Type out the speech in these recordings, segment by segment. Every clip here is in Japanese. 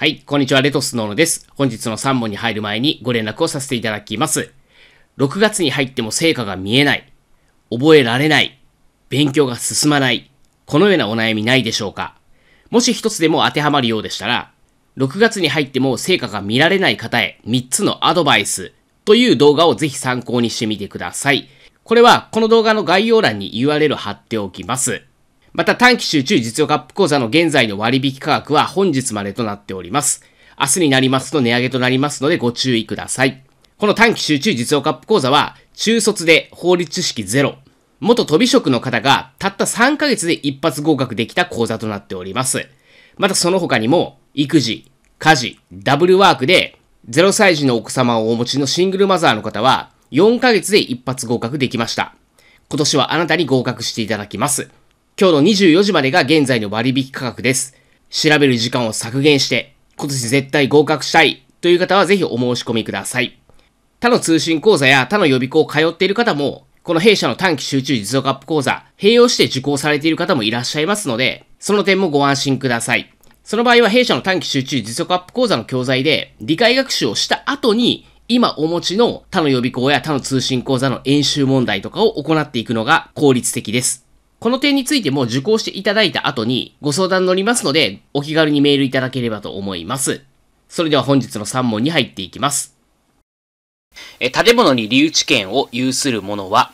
はい、こんにちは、レトスノーノです。本日の3問に入る前にご連絡をさせていただきます。6月に入っても成果が見えない。覚えられない。勉強が進まない。このようなお悩みないでしょうかもし一つでも当てはまるようでしたら、6月に入っても成果が見られない方へ3つのアドバイスという動画をぜひ参考にしてみてください。これはこの動画の概要欄に URL 貼っておきます。また短期集中実用カップ講座の現在の割引価格は本日までとなっております。明日になりますと値上げとなりますのでご注意ください。この短期集中実用カップ講座は中卒で法律知識ゼロ、元飛び職の方がたった3ヶ月で一発合格できた講座となっております。またその他にも育児、家事、ダブルワークで0歳児のお子様をお持ちのシングルマザーの方は4ヶ月で一発合格できました。今年はあなたに合格していただきます。今日の24時までが現在の割引価格です。調べる時間を削減して、今年絶対合格したいという方はぜひお申し込みください。他の通信講座や他の予備校を通っている方も、この弊社の短期集中実力アップ講座、併用して受講されている方もいらっしゃいますので、その点もご安心ください。その場合は弊社の短期集中実力アップ講座の教材で、理解学習をした後に、今お持ちの他の予備校や他の通信講座の演習問題とかを行っていくのが効率的です。この点についても受講していただいた後にご相談乗りますので、お気軽にメールいただければと思います。それでは本日の3問に入っていきます。え建物に留置権を有する者は、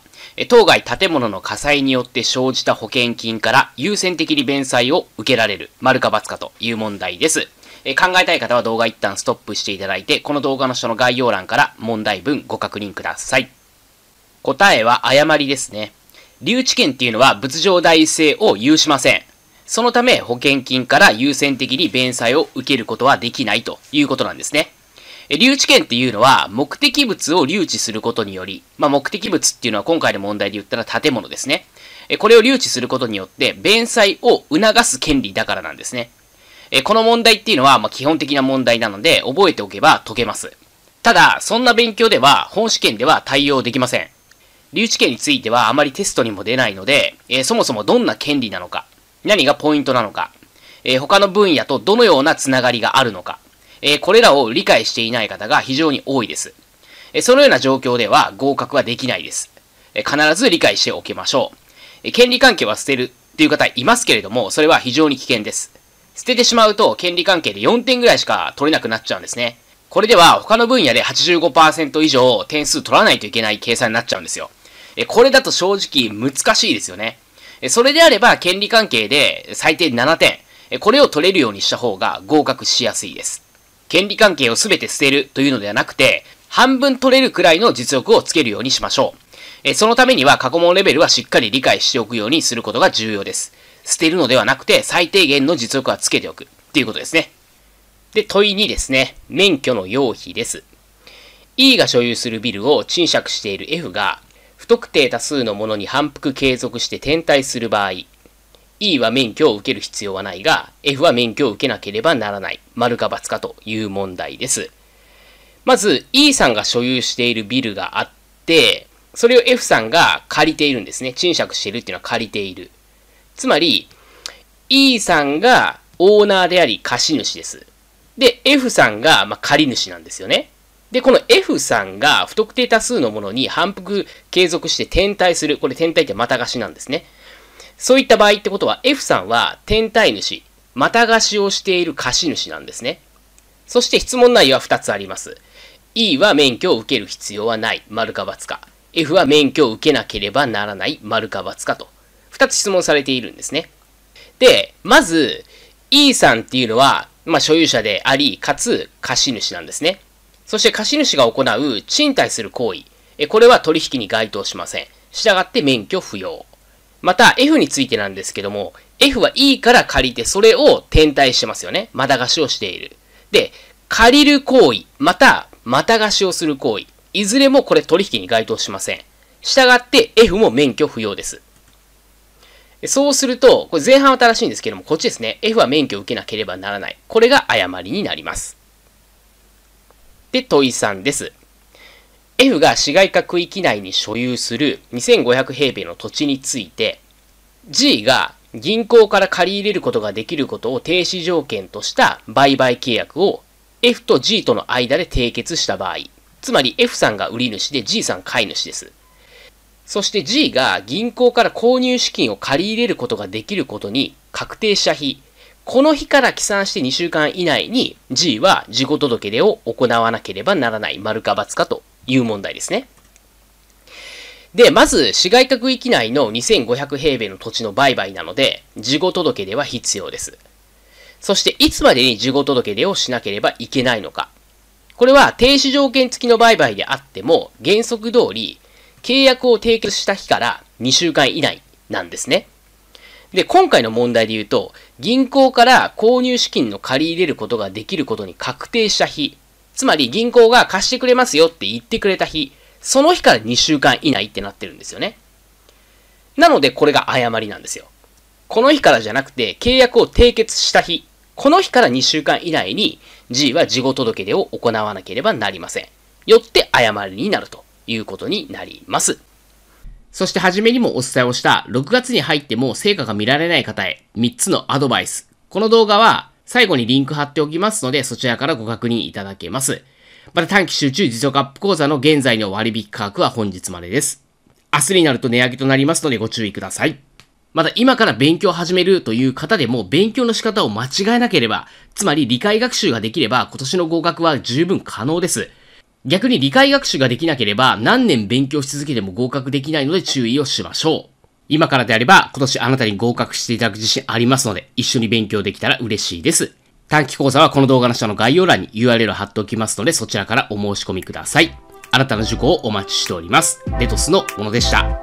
当該建物の火災によって生じた保険金から優先的に弁済を受けられる、丸か×かという問題です。え考えたい方は動画一旦ストップしていただいて、この動画の下の概要欄から問題文ご確認ください。答えは誤りですね。留置権っていうのは物上代制を有しません。そのため保険金から優先的に弁済を受けることはできないということなんですね。留置権っていうのは目的物を留置することにより、まあ、目的物っていうのは今回の問題で言ったら建物ですね。これを留置することによって弁済を促す権利だからなんですね。この問題っていうのはま基本的な問題なので覚えておけば解けます。ただ、そんな勉強では本試験では対応できません。留置権についてはあまりテストにも出ないので、えー、そもそもどんな権利なのか、何がポイントなのか、えー、他の分野とどのようなつながりがあるのか、えー、これらを理解していない方が非常に多いです。えそのような状況では合格はできないです。え必ず理解しておきましょう。え権利関係は捨てるっていう方いますけれども、それは非常に危険です。捨ててしまうと権利関係で4点ぐらいしか取れなくなっちゃうんですね。これでは他の分野で85%以上点数取らないといけない計算になっちゃうんですよ。えこれだと正直難しいですよね。えそれであれば、権利関係で最低7点、えこれを取れるようにした方が合格しやすいです。権利関係を全て捨てるというのではなくて、半分取れるくらいの実力をつけるようにしましょう。えそのためには過去問レベルはしっかり理解しておくようにすることが重要です。捨てるのではなくて、最低限の実力はつけておくっていうことですね。で、問いにですね、免許の要否です。E が所有するビルを賃借している F が不特定多数のものに反復継続して転退する場合、E は免許を受ける必要はないが、F は免許を受けなければならない。丸か×かという問題です。まず、E さんが所有しているビルがあって、それを F さんが借りているんですね。賃借しているっていうのは借りている。つまり、E さんがオーナーであり貸主です。で、F さんがま借り主なんですよね。で、この F さんが不特定多数のものに反復継続して転退する。これ転退ってまた貸しなんですね。そういった場合ってことは F さんは転退主、また貸しをしている貸主なんですね。そして質問内容は2つあります。E は免許を受ける必要はない、丸か×か。F は免許を受けなければならない、丸か×かと。2つ質問されているんですね。で、まず、E さんっていうのは、まあ、所有者であり、かつ貸主なんですね。そして貸主が行う賃貸する行為、これは取引に該当しません。従って免許不要。また F についてなんですけども、F は E から借りてそれを転貸してますよね。また貸しをしている。で、借りる行為、またまた貸しをする行為、いずれもこれ取引に該当しません。従って F も免許不要です。そうすると、これ前半は正しいんですけども、こっちですね。F は免許を受けなければならない。これが誤りになります。で、問いんです。F が市街化区域内に所有する2500平米の土地について、G が銀行から借り入れることができることを停止条件とした売買契約を F と G との間で締結した場合、つまり F さんが売り主で G さん買い主です。そして G が銀行から購入資金を借り入れることができることに確定した日、この日から起算して2週間以内に G は事後届出を行わなければならない丸か×かという問題ですね。で、まず、市街化区域内の2500平米の土地の売買なので、事後届出は必要です。そして、いつまでに事後届出をしなければいけないのか。これは、停止条件付きの売買であっても、原則通り、契約を締結した日から2週間以内なんですね。で、今回の問題で言うと、銀行から購入資金の借り入れることができることに確定した日、つまり銀行が貸してくれますよって言ってくれた日、その日から2週間以内ってなってるんですよね。なので、これが誤りなんですよ。この日からじゃなくて、契約を締結した日、この日から2週間以内に G は事後届出を行わなければなりません。よって誤りになるということになります。そして初めにもお伝えをした6月に入っても成果が見られない方へ3つのアドバイス。この動画は最後にリンク貼っておきますのでそちらからご確認いただけます。また短期集中実力アップ講座の現在の割引価格は本日までです。明日になると値上げとなりますのでご注意ください。また今から勉強を始めるという方でも勉強の仕方を間違えなければ、つまり理解学習ができれば今年の合格は十分可能です。逆に理解学習ができなければ何年勉強し続けても合格できないので注意をしましょう。今からであれば今年あなたに合格していただく自信ありますので一緒に勉強できたら嬉しいです。短期講座はこの動画の下の概要欄に URL を貼っておきますのでそちらからお申し込みください。あなたの受講をお待ちしております。レトスのものでした。